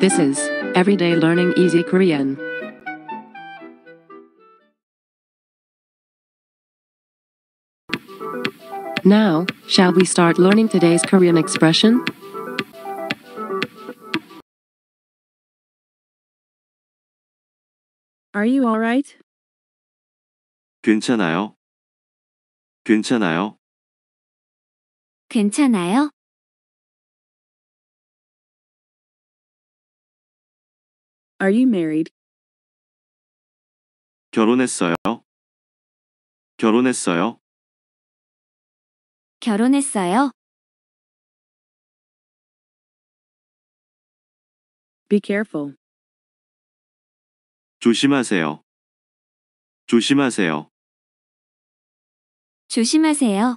This is Everyday Learning Easy Korean. Now, shall we start learning today's Korean expression? Are you alright? 괜찮아요. 괜찮아요. 괜찮아요? Are you married? 결혼했어요. 결혼했어요. 결혼했어요? Be careful. 조심하세요. 조심하세요. 조심하세요.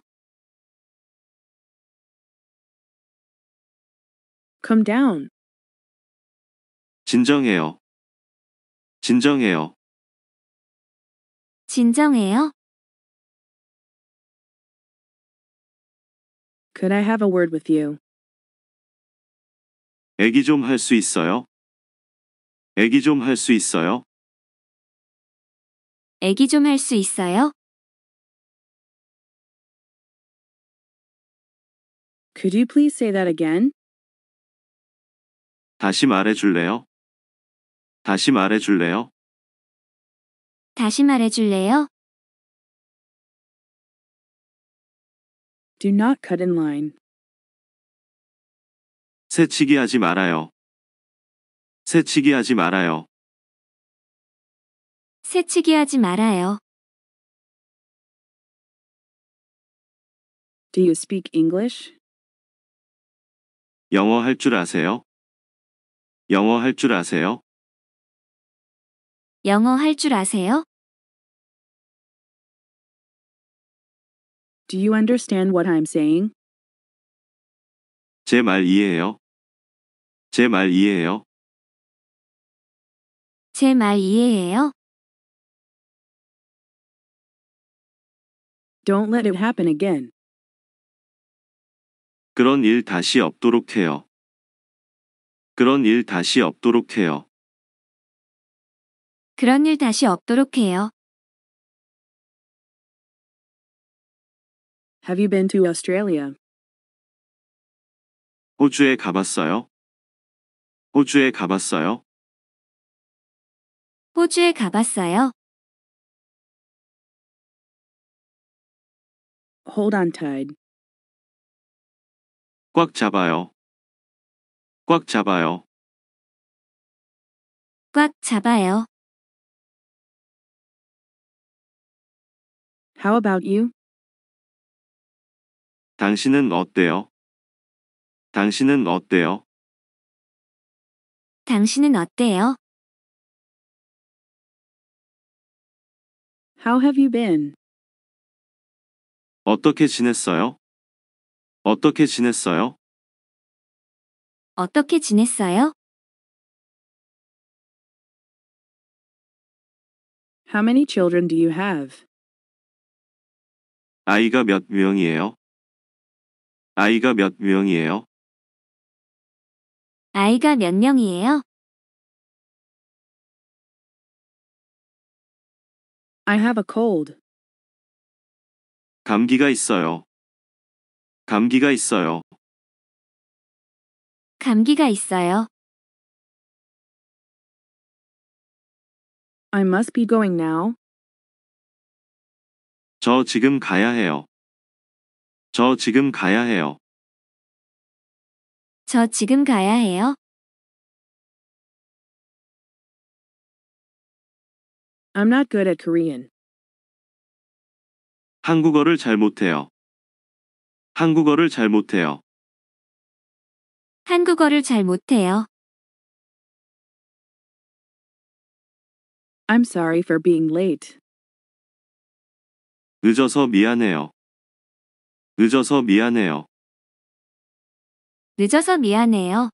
Come down. 진정해요. 진정해요. 진정해요. Could I have a word with you? 애기 좀 할 수 있어요? 애기 좀 할 수 있어요? 애기 좀 할 수 있어요? Could you please say that again? 다시 말해 줄래요? 다시 말해줄래요? 다시 말해줄래요? Do not cut in line. 새치기 하지 말아요. 새치기 하지 말아요. 새치기 하지 말아요. Do you speak English? 영어 할 줄 아세요? 영어 할줄 아세요? 영어 할 줄 아세요? Do you understand what I'm saying? 제 말 이해해요? 제 말 이해해요? 제 말 이해해요? Don't let it happen again. 그런 일 다시 없도록 해요. 그런 일 다시 없도록 해요. 그런 일 다시 없도록 해요. Have you been to Australia? 호주에 가봤어요? 호주에 가봤어요? 호주에 가봤어요? Hold on tight. 꽉 잡아요. 꽉 잡아요. 꽉 잡아요. How about you? 당신은 어때요? 당신은 어때요? 당신은 어때요? How have you been? 어떻게 지냈어요? 어떻게 지냈어요? 어떻게 지냈어요? How many children do you have? 아이가 몇 명이에요? 아이가 몇 명이에요? 아이가 몇 명이에요? I have a cold. 감기가 있어요. 감기가 있어요. 감기가 있어요. I must be going now. 저 지금 가야 해요. 저 지금 가야 해요. 저 지금 가야 해요. 한국어를 잘 못해요. 한국어를 잘 못해요. 한국어를 잘 못해요. I'm sorry for being late. 늦어서 미안해요. 늦어서 미안해요. 늦어서 미안해요.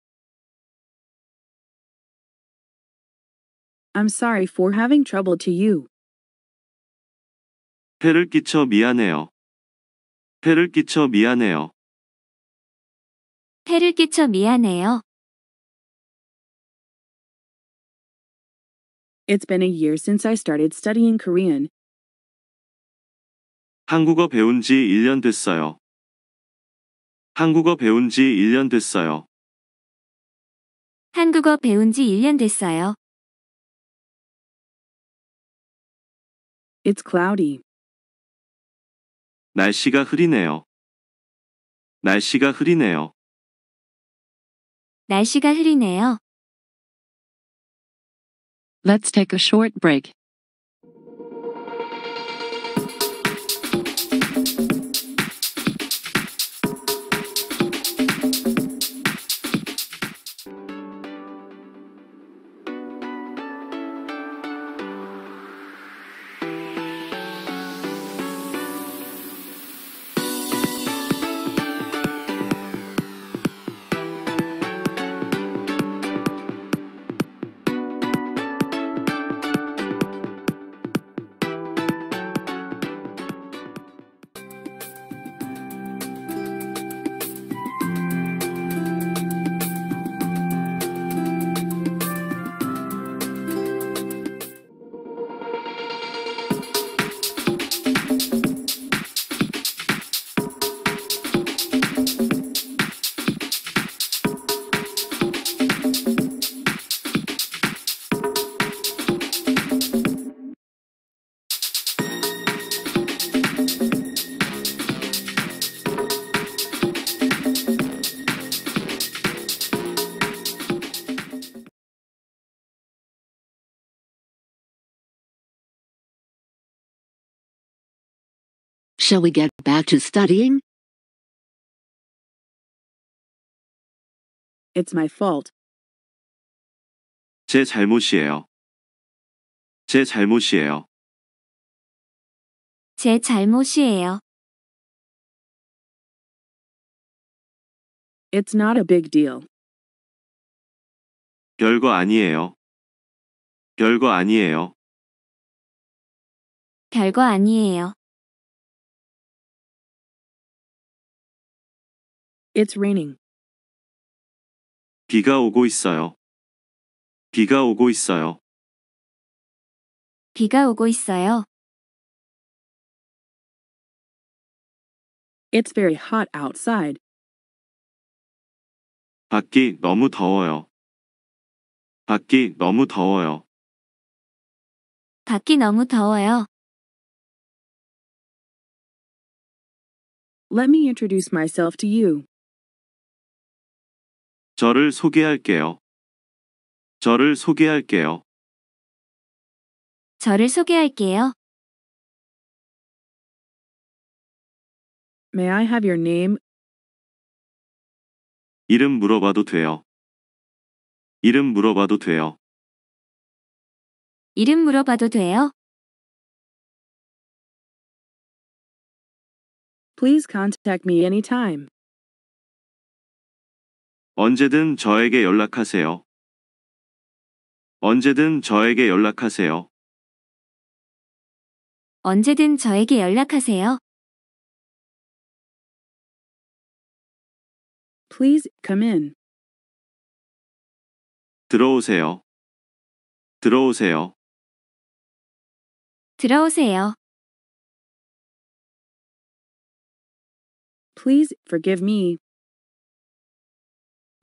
I'm sorry for having trouble to you. 폐를 끼쳐 미안해요. 폐를 끼쳐 미안해요. 폐를 끼쳐 미안해요. It's been a year since I started studying Korean, 한국어 배운 지 1년 됐어요. 한국어 배운 지 1년 됐어요. 한국어 배운 지 1년 됐어요. It's cloudy. 날씨가 흐리네요. 날씨가 흐리네요. 날씨가 흐리네요. Let's take a short break. Shall we get back to studying? It's my fault. 제 잘못이에요. 제 잘못이에요. 제 잘못이에요. It's not a big deal. 별거 아니에요. 별거 아니에요. 별거 아니에요. It's raining. 비가 오고 있어요. 비가 오고 있어요. 비가 오고 있어요. It's very hot outside. 밖이 너무 더워요. 밖이 너무 더워요. 밖이 너무 더워요. Let me introduce myself to you. 저를 소개할게요. 저를 소개할게요. 저를 소개할게요. May I have your name? 이름 물어봐도 돼요. 이름 물어봐도 돼요. 이름 물어봐도 돼요? Please contact me anytime. 언제든 저에게 연락하세요. 언제든 저에게 연락하세요. 언제든 저에게 연락하세요. Please come in. 들어오세요. 들어오세요. 들어오세요. Please forgive me.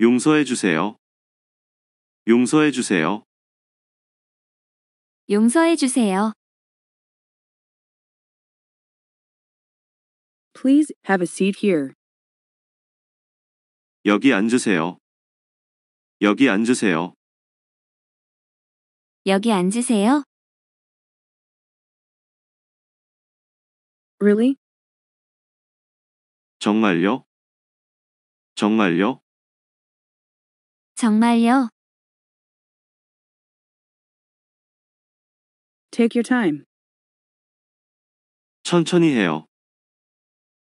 용서해 주세요. 용서해 주세요. 용서해 주세요. Please have a seat here. 여기 앉으세요. 여기 앉으세요. 여기 앉으세요. Really? 정말요? 정말요? 정말요? Take your time. 천천히 해요.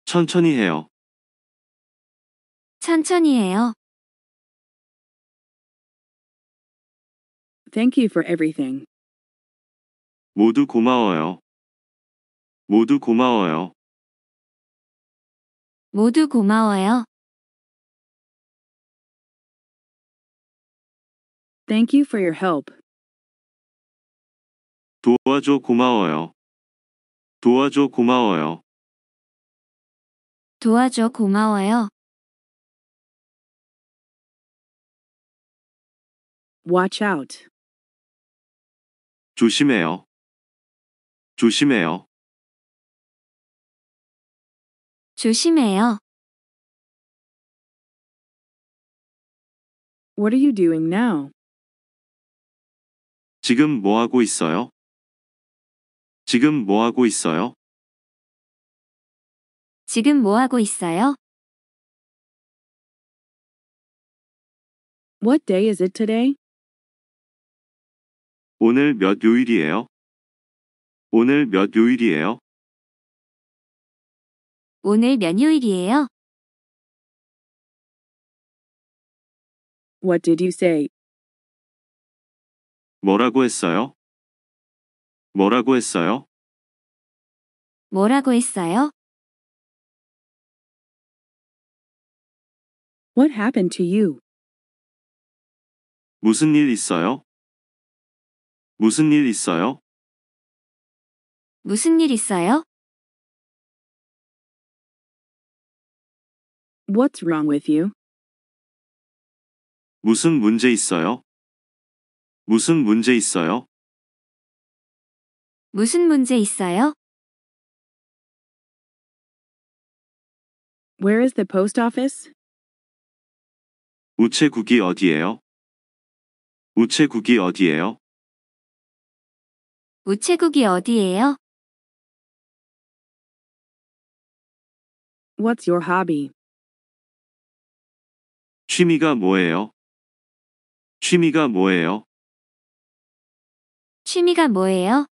천천히 해요. 천천히 해요. Thank you for everything. 모두 고마워요. 모두 고마워요. 모두 고마워요. Thank you for your help. 도와줘 고마워요. 도와줘 고마워요. 도와줘 고마워요. Watch out. 조심해요. 조심해요. 조심해요. What are you doing now? 지금 뭐하고 있어요? 지금 뭐하고 있어요? 지금 뭐하고 있어요? What day is it today? 오늘 몇 요일이에요? 오늘 몇 요일이에요? 오늘 몇 요일이에요? What did you say? 뭐라고 했어요? 뭐라고 했어요? 뭐라고 했어요? What happened to you? 무슨 일 있어요? 무슨 일 있어요? 무슨 일 있어요? What's wrong with you? 무슨 문제 있어요? 무슨 문제 있어요? 무슨 문제 있어요? Where is the post office? 우체국이 어디예요? 우체국이 어디예요? 우체국이 어디예요? What's your hobby? 취미가 뭐예요? 취미가 뭐예요? 취미가 뭐예요?